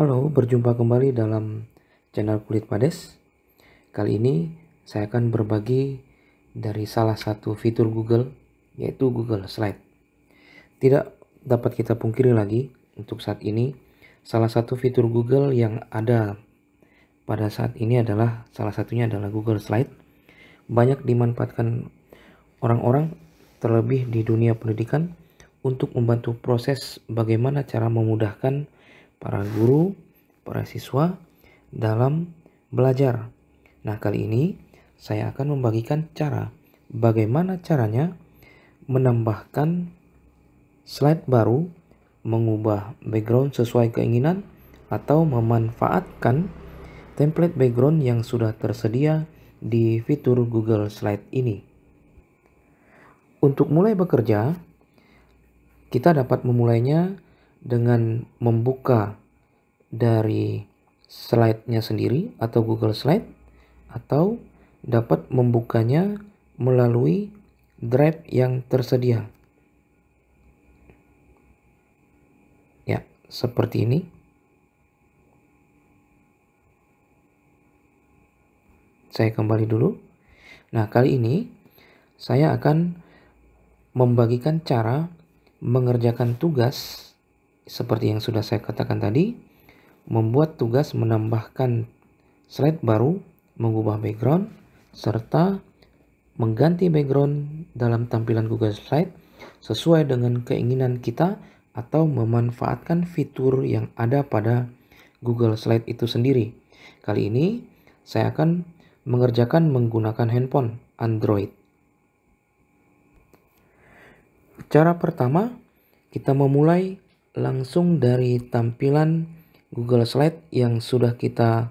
Halo, berjumpa kembali dalam channel Kulit Pades. Kali ini saya akan berbagi dari salah satu fitur Google, yaitu Google Slide. Tidak dapat kita pungkiri lagi untuk saat ini, salah satu fitur Google yang ada pada saat ini adalah salah satunya adalah Google Slide. Banyak dimanfaatkan orang-orang terlebih di dunia pendidikan untuk membantu proses bagaimana cara memudahkan para guru, para siswa dalam belajar. Nah, kali ini saya akan membagikan cara bagaimana caranya menambahkan slide baru, mengubah background sesuai keinginan, atau memanfaatkan template background yang sudah tersedia di fitur Google Slide ini. Untuk mulai bekerja, kita dapat memulainya dengan membuka dari slide-nya sendiri atau Google Slide atau dapat membukanya melalui drive yang tersedia. Ya, seperti ini. Saya kembali dulu. Nah, kali ini saya akan membagikan cara mengerjakan tugas seperti yang sudah saya katakan tadi, membuat tugas menambahkan slide baru, mengubah background, serta mengganti background dalam tampilan Google Slide sesuai dengan keinginan kita atau memanfaatkan fitur yang ada pada Google Slide itu sendiri. Kali ini saya akan mengerjakan menggunakan handphone Android. Cara pertama, kita memulai langsung dari tampilan Google Slide yang sudah kita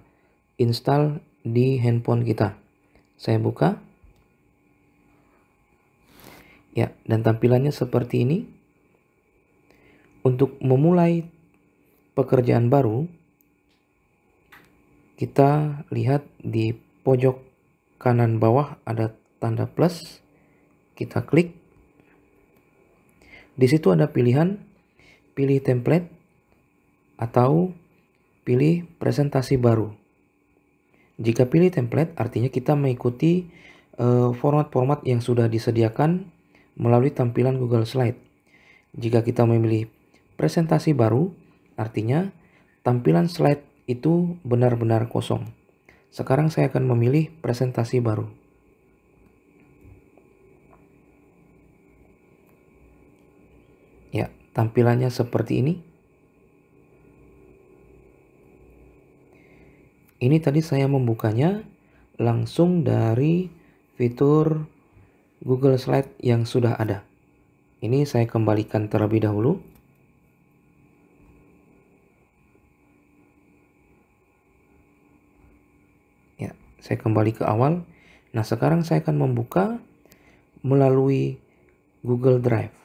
install di handphone kita. Saya buka. Ya, dan tampilannya seperti ini. Untuk memulai pekerjaan baru, kita lihat di pojok kanan bawah ada tanda plus. Kita klik. Di situ ada pilihan pilih template, atau pilih presentasi baru. Jika pilih template, artinya kita mengikuti eh, format-format yang sudah disediakan melalui tampilan Google Slide. Jika kita memilih presentasi baru, artinya tampilan slide itu benar-benar kosong. Sekarang saya akan memilih presentasi baru. tampilannya seperti ini. Ini tadi saya membukanya langsung dari fitur Google Slide yang sudah ada. Ini saya kembalikan terlebih dahulu. Ya, saya kembali ke awal. Nah, sekarang saya akan membuka melalui Google Drive.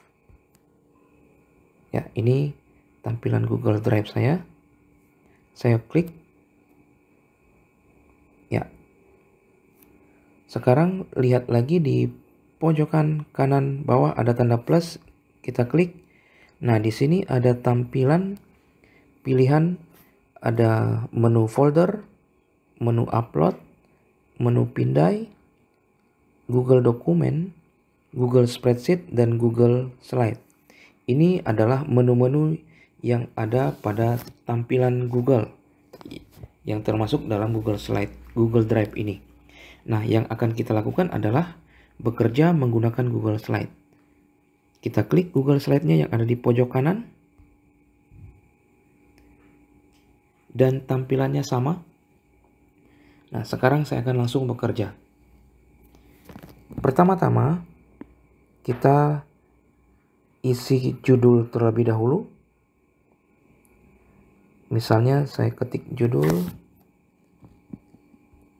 Ya, ini tampilan Google Drive saya. Saya klik. Ya. Sekarang lihat lagi di pojokan kanan bawah ada tanda plus, kita klik. Nah, di sini ada tampilan pilihan ada menu folder, menu upload, menu pindai, Google Dokumen, Google Spreadsheet, dan Google Slide. Ini adalah menu-menu yang ada pada tampilan Google yang termasuk dalam Google Slide, Google Drive ini. Nah, yang akan kita lakukan adalah bekerja menggunakan Google Slide. Kita klik Google Slide-nya yang ada di pojok kanan. Dan tampilannya sama. Nah, sekarang saya akan langsung bekerja. Pertama-tama, kita isi judul terlebih dahulu. Misalnya saya ketik judul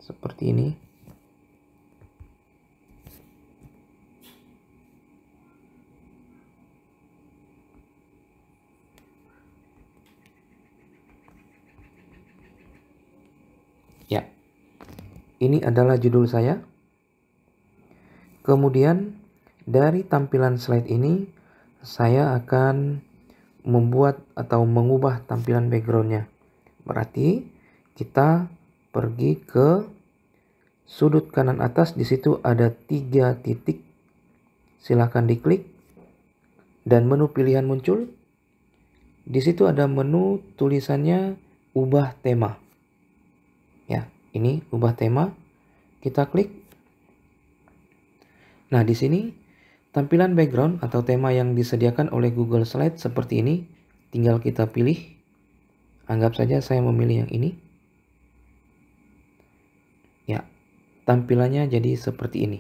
seperti ini. Ya. Ini adalah judul saya. Kemudian dari tampilan slide ini saya akan membuat atau mengubah tampilan backgroundnya. Berarti kita pergi ke sudut kanan atas di situ ada tiga titik silahkan diklik dan menu pilihan muncul di situ ada menu tulisannya ubah tema ya ini ubah tema kita klik nah di sini Tampilan background atau tema yang disediakan oleh Google Slide seperti ini, tinggal kita pilih. Anggap saja saya memilih yang ini. Ya, tampilannya jadi seperti ini.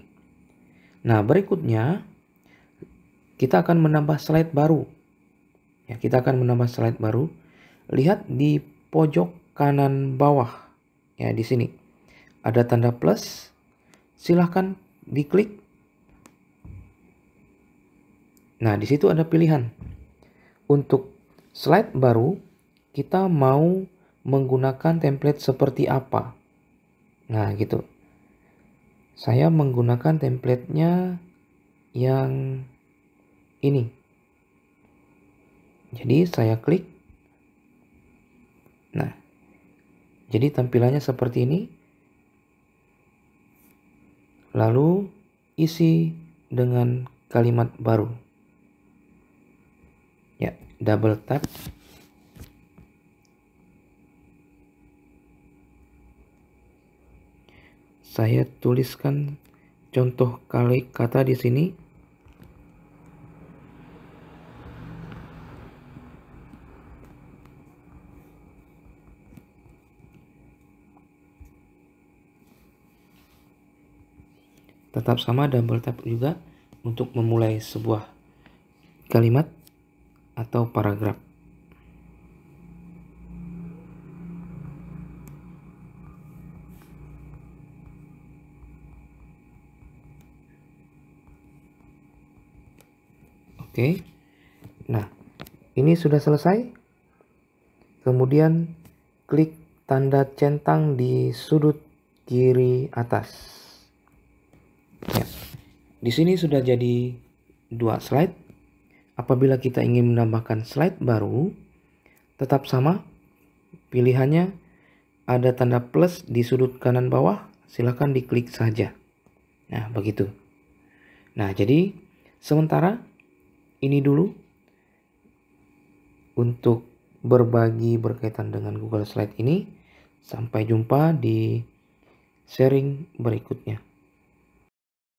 Nah, berikutnya kita akan menambah slide baru. Ya, kita akan menambah slide baru. Lihat di pojok kanan bawah. Ya, di sini ada tanda plus. Silahkan diklik Nah, di situ ada pilihan. Untuk slide baru, kita mau menggunakan template seperti apa. Nah, gitu. Saya menggunakan templatenya yang ini. Jadi saya klik. Nah, jadi tampilannya seperti ini. Lalu isi dengan kalimat baru ya double tap saya tuliskan contoh kali kata di sini tetap sama double tap juga untuk memulai sebuah kalimat atau paragraf. Oke. Nah, ini sudah selesai. Kemudian klik tanda centang di sudut kiri atas. Ya. Di sini sudah jadi dua slide. Apabila kita ingin menambahkan slide baru, tetap sama. Pilihannya ada tanda plus di sudut kanan bawah, silahkan diklik saja. Nah, begitu. Nah, jadi sementara ini dulu untuk berbagi berkaitan dengan Google Slide ini. Sampai jumpa di sharing berikutnya.